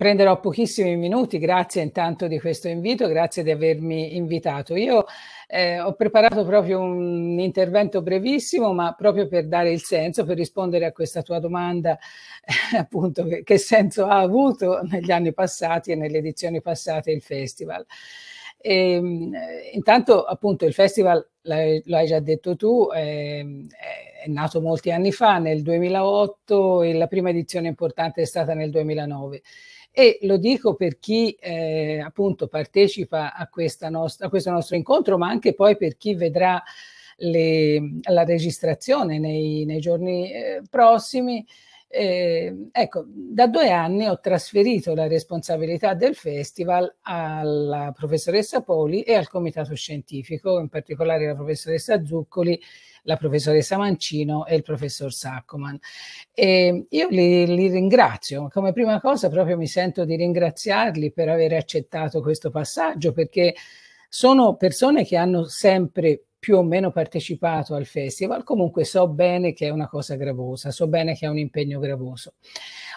prenderò pochissimi minuti, grazie intanto di questo invito, grazie di avermi invitato. Io eh, ho preparato proprio un intervento brevissimo, ma proprio per dare il senso, per rispondere a questa tua domanda, eh, appunto, che, che senso ha avuto negli anni passati e nelle edizioni passate il festival. E, ehm, intanto appunto il festival, lo hai già detto tu, è, è nato molti anni fa, nel 2008 e la prima edizione importante è stata nel 2009. E lo dico per chi eh, appunto partecipa a, nost- a questo nostro incontro, ma anche poi per chi vedrà le, la registrazione nei, nei giorni eh, prossimi. Eh, ecco, da due anni ho trasferito la responsabilità del festival alla professoressa Poli e al comitato scientifico, in particolare la professoressa Zuccoli, la professoressa Mancino e il professor Saccoman. E ehm, io li, li ringrazio, come prima cosa proprio mi sento di ringraziarli per aver accettato questo passaggio perché sono persone che hanno sempre più o meno partecipato al festival, comunque so bene che è una cosa gravosa, so bene che è un impegno gravoso.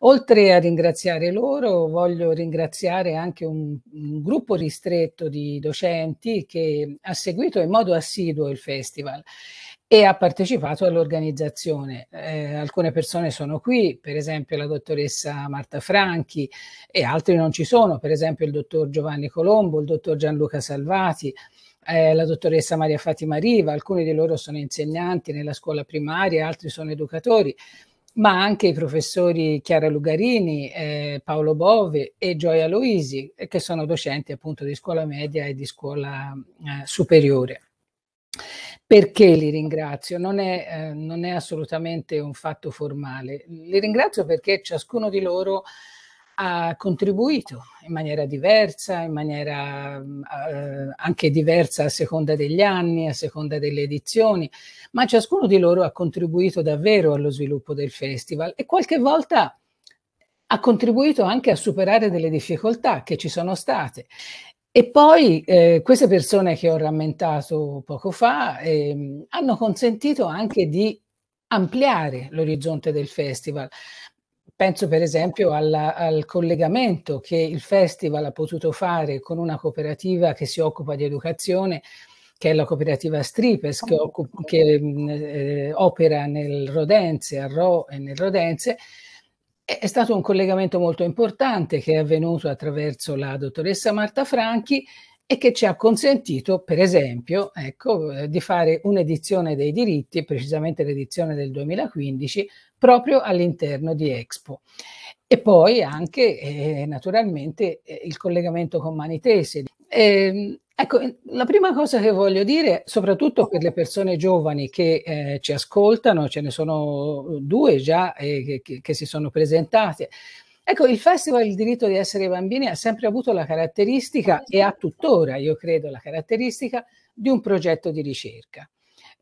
Oltre a ringraziare loro, voglio ringraziare anche un, un gruppo ristretto di docenti che ha seguito in modo assiduo il festival e ha partecipato all'organizzazione. Eh, alcune persone sono qui, per esempio la dottoressa Marta Franchi e altri non ci sono, per esempio il dottor Giovanni Colombo, il dottor Gianluca Salvati, eh, la dottoressa Maria Fatima Riva, alcuni di loro sono insegnanti nella scuola primaria, altri sono educatori, ma anche i professori Chiara Lugarini, eh, Paolo Bove e Gioia Luisi, eh, che sono docenti appunto di scuola media e di scuola eh, superiore. Perché li ringrazio? Non è, eh, non è assolutamente un fatto formale. Li ringrazio perché ciascuno di loro ha contribuito in maniera diversa, in maniera eh, anche diversa a seconda degli anni, a seconda delle edizioni, ma ciascuno di loro ha contribuito davvero allo sviluppo del festival e qualche volta ha contribuito anche a superare delle difficoltà che ci sono state e poi eh, queste persone che ho rammentato poco fa ehm, hanno consentito anche di ampliare l'orizzonte del festival. Penso per esempio alla, al collegamento che il festival ha potuto fare con una cooperativa che si occupa di educazione, che è la cooperativa Stripes, che, occupa, che mm, eh, opera nel Rodenze, a Ro e nel Rodense, è stato un collegamento molto importante che è avvenuto attraverso la dottoressa Marta Franchi e che ci ha consentito, per esempio, ecco, eh, di fare un'edizione dei diritti, precisamente l'edizione del 2015, proprio all'interno di Expo. E poi anche, eh, naturalmente, eh, il collegamento con Manitese. Eh, Ecco, la prima cosa che voglio dire, soprattutto per le persone giovani che eh, ci ascoltano, ce ne sono eh, due già eh, che, che, si sono presentate. Ecco, il Festival Il diritto di essere bambini ha sempre avuto la caratteristica e ha tuttora, io credo, la caratteristica di un progetto di ricerca.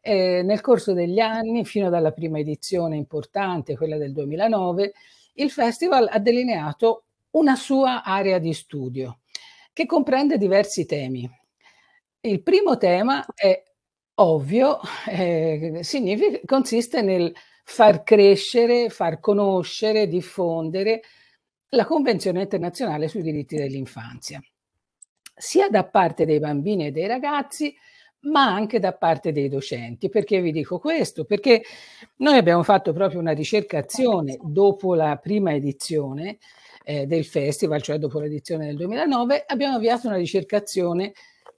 Eh, nel corso degli anni, fino alla prima edizione importante, quella del 2009, il festival ha delineato una sua area di studio che comprende diversi temi il primo tema è ovvio, eh, consiste nel far crescere, far conoscere, diffondere la Convenzione internazionale sui diritti dell'infanzia, sia da parte dei bambini e dei ragazzi, ma anche da parte dei docenti. Perché vi dico questo? Perché noi abbiamo fatto proprio una ricercazione dopo la prima edizione eh, del festival, cioè dopo l'edizione del 2009, abbiamo avviato una ricercazione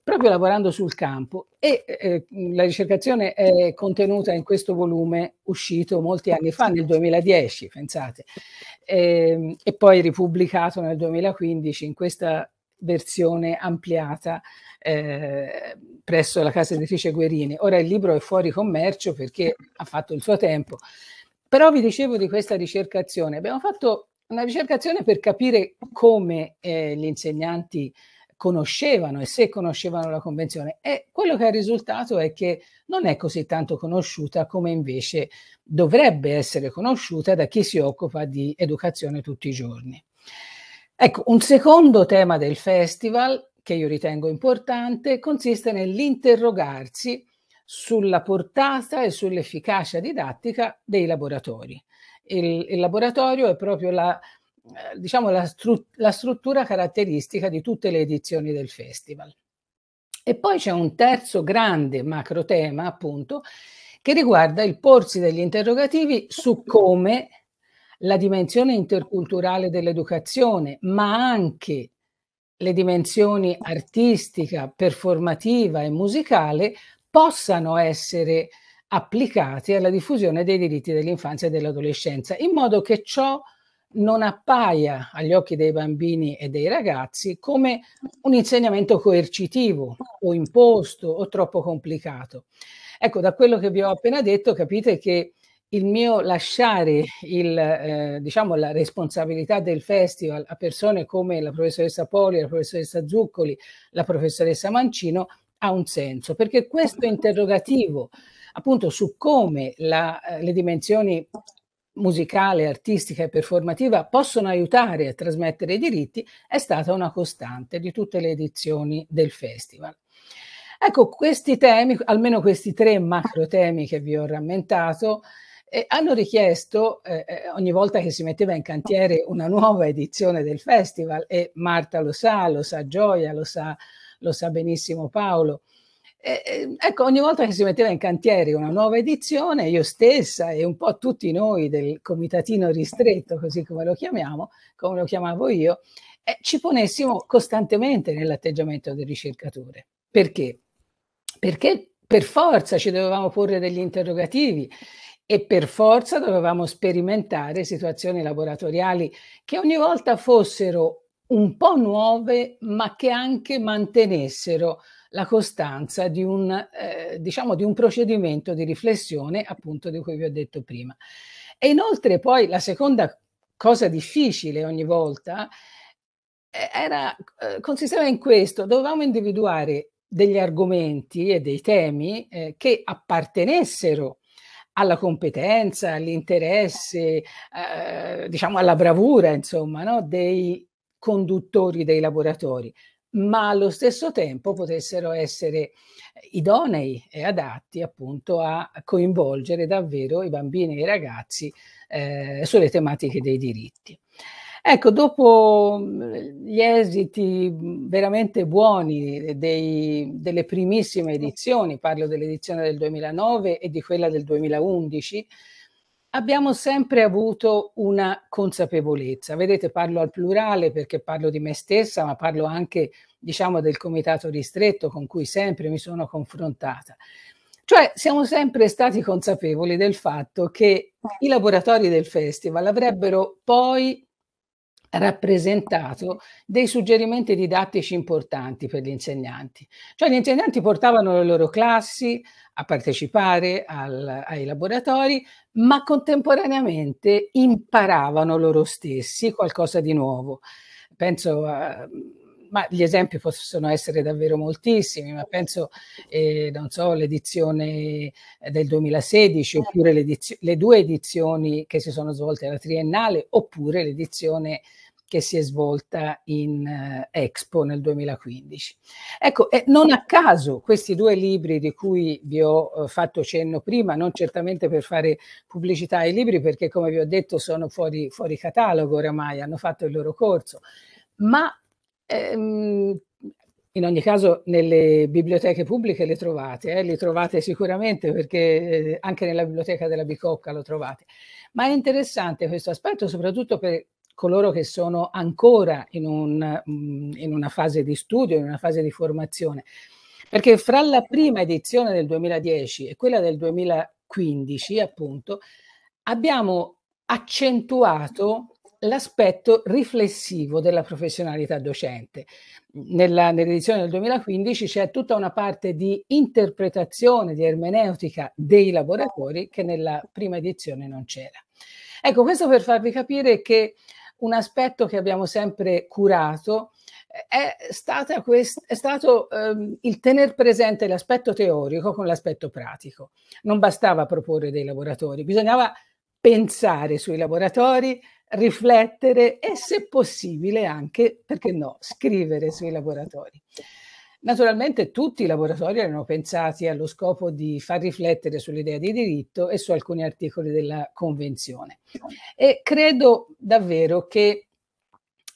proprio lavorando sul campo e eh, eh, la ricercazione è contenuta in questo volume uscito molti anni fa, nel 2010, pensate, e, ehm, e poi ripubblicato nel 2015 in questa versione ampliata eh, presso la casa editrice Guerini. Ora il libro è fuori commercio perché ha fatto il suo tempo. Però vi dicevo di questa ricercazione. Abbiamo fatto una ricercazione per capire come eh, gli insegnanti conoscevano e se conoscevano la convenzione. E quello che è risultato è che non è così tanto conosciuta come invece dovrebbe essere conosciuta da chi si occupa di educazione tutti i giorni. Ecco, un secondo tema del festival che io ritengo importante consiste nell'interrogarsi sulla portata e sull'efficacia didattica dei laboratori. Il, il laboratorio è proprio la eh, diciamo, la, stru- la struttura caratteristica di tutte le edizioni del festival. E poi c'è un terzo grande macro tema, appunto, che riguarda il porsi degli interrogativi su come la dimensione interculturale dell'educazione, ma anche le dimensioni artistica, performativa e musicale possano essere applicate alla diffusione dei diritti dell'infanzia e dell'adolescenza, in modo che ciò non appaia agli occhi dei bambini e dei ragazzi come un insegnamento coercitivo o imposto o troppo complicato. Ecco, da quello che vi ho appena detto capite che il mio lasciare il, eh, diciamo, la responsabilità del festival a persone come la professoressa Poli, la professoressa Zuccoli, la professoressa Mancino ha un senso, perché questo interrogativo appunto su come la, eh, le dimensioni musicale, artistica e performativa possono aiutare a trasmettere i diritti è stata una costante di tutte le edizioni del festival. Ecco, questi temi, almeno questi tre macro temi che vi ho rammentato, eh, hanno richiesto eh, eh ogni volta che si metteva in cantiere una nuova edizione del festival e Marta lo sa, lo sa Gioia, lo sa, lo sa benissimo Paolo, eh, ecco, ogni volta che si metteva in cantiere una nuova edizione, io stessa e un po' tutti noi del comitatino ristretto, così come lo chiamiamo, come lo chiamavo io, eh, ci ponessimo costantemente nell'atteggiamento del ricercatore. Perché? Perché per forza ci dovevamo porre degli interrogativi e per forza dovevamo sperimentare situazioni laboratoriali che ogni volta fossero un po' nuove, ma che anche mantenessero la costanza di un, eh, diciamo, di un procedimento di riflessione appunto di cui vi ho detto prima. E inoltre poi la seconda cosa difficile ogni volta eh, era, eh, consisteva in questo, dovevamo individuare degli argomenti e dei temi eh, che appartenessero alla competenza, all'interesse, eh, diciamo alla bravura, insomma, no? dei conduttori dei laboratori, ma allo stesso tempo potessero essere idonei e adatti appunto a coinvolgere davvero i bambini e i ragazzi eh, sulle tematiche dei diritti. Ecco, dopo gli esiti veramente buoni dei, delle primissime edizioni, parlo dell'edizione del 2009 e di quella del 2011, abbiamo sempre avuto una consapevolezza. Vedete, parlo al plurale perché parlo di me stessa, ma parlo anche, diciamo, del comitato ristretto con cui sempre mi sono confrontata. Cioè, siamo sempre stati consapevoli del fatto che i laboratori del festival avrebbero poi rappresentato dei suggerimenti didattici importanti per gli insegnanti. Cioè gli insegnanti portavano le loro classi a partecipare al, ai laboratori, ma contemporaneamente imparavano loro stessi qualcosa di nuovo. Penso a, ma gli esempi possono essere davvero moltissimi, ma penso, eh, non so, l'edizione eh, del 2016, certo. oppure le due edizioni che si sono svolte alla triennale, oppure l'edizione che si è svolta in uh, Expo nel 2015. Ecco, eh, non a caso questi due libri di cui vi ho uh, fatto cenno prima, non certamente per fare pubblicità ai libri, perché come vi ho detto sono fuori, fuori catalogo oramai, hanno fatto il loro corso, ma Ehm, in ogni caso nelle biblioteche pubbliche le trovate, eh? li trovate sicuramente perché eh, anche nella biblioteca della Bicocca lo trovate. Ma è interessante questo aspetto soprattutto per coloro che sono ancora in, un, mm, in una fase di studio, in una fase di formazione. Perché fra la prima edizione del 2010 e quella del 2015, appunto, abbiamo accentuato l'aspetto riflessivo della professionalità docente. Nella, nell'edizione del 2015 c'è tutta una parte di interpretazione, di ermeneutica dei laboratori che nella prima edizione non c'era. Ecco, questo per farvi capire che un aspetto che abbiamo sempre curato eh, è, quest- è stato ehm, il tener presente l'aspetto teorico con l'aspetto pratico. Non bastava proporre dei laboratori, bisognava pensare sui laboratori, riflettere e se possibile anche, perché no, scrivere sui laboratori. Naturalmente tutti i laboratori erano pensati allo scopo di far riflettere sull'idea di diritto e su alcuni articoli della Convenzione. E credo davvero che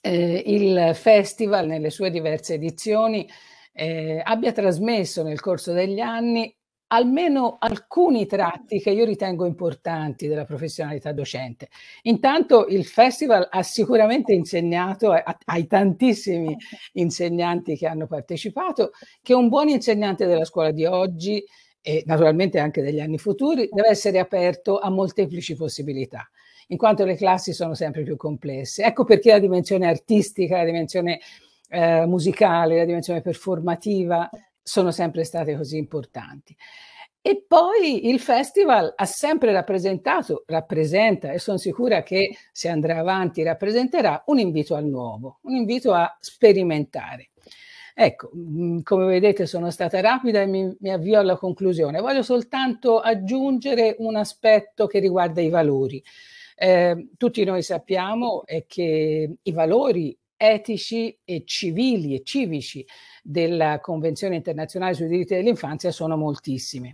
eh, il festival nelle sue diverse edizioni eh, abbia trasmesso nel corso degli anni almeno alcuni tratti che io ritengo importanti della professionalità docente. Intanto il festival ha sicuramente insegnato ai tantissimi insegnanti che hanno partecipato che un buon insegnante della scuola di oggi e naturalmente anche degli anni futuri deve essere aperto a molteplici possibilità in quanto le classi sono sempre più complesse. Ecco perché la dimensione artistica, la dimensione eh, musicale, la dimensione performativa sono sempre state così importanti. E poi il festival ha sempre rappresentato, rappresenta e sono sicura che se andrà avanti rappresenterà un invito al nuovo, un invito a sperimentare. Ecco, mm, come vedete sono stata rapida e mi, mi avvio alla conclusione. Voglio soltanto aggiungere un aspetto che riguarda i valori. Eh, tutti noi sappiamo che i valori etici e civili e civici della Convenzione internazionale sui diritti dell'infanzia sono moltissimi.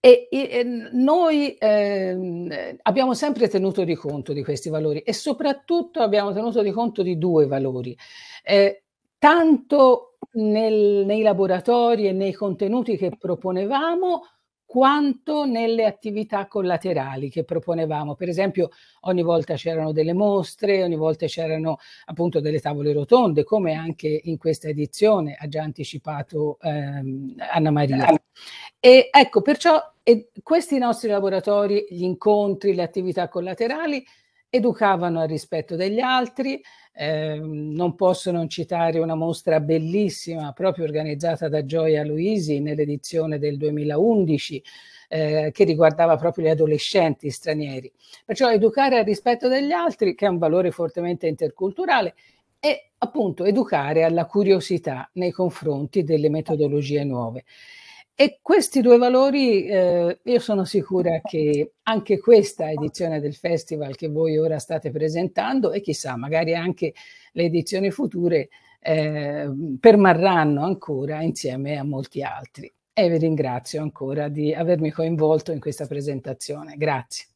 E, e, noi eh, abbiamo sempre tenuto di conto di questi valori e soprattutto abbiamo tenuto di conto di due valori, eh, tanto nel, nei laboratori e nei contenuti che proponevamo, quanto nelle attività collaterali che proponevamo. Per esempio, ogni volta c'erano delle mostre, ogni volta c'erano appunto delle tavole rotonde, come anche in questa edizione ha già anticipato ehm, Anna Maria. Certo. E ecco, perciò e questi nostri laboratori, gli incontri, le attività collaterali educavano al rispetto degli altri, eh, non posso non citare una mostra bellissima proprio organizzata da Gioia Luisi nell'edizione del 2011 eh, che riguardava proprio gli adolescenti stranieri. Perciò educare al rispetto degli altri, che è un valore fortemente interculturale, e appunto educare alla curiosità nei confronti delle metodologie nuove. E questi due valori, eh, io sono sicura che anche questa edizione del festival che voi ora state presentando e chissà, magari anche le edizioni future eh, permarranno ancora insieme a molti altri. E vi ringrazio ancora di avermi coinvolto in questa presentazione. Grazie.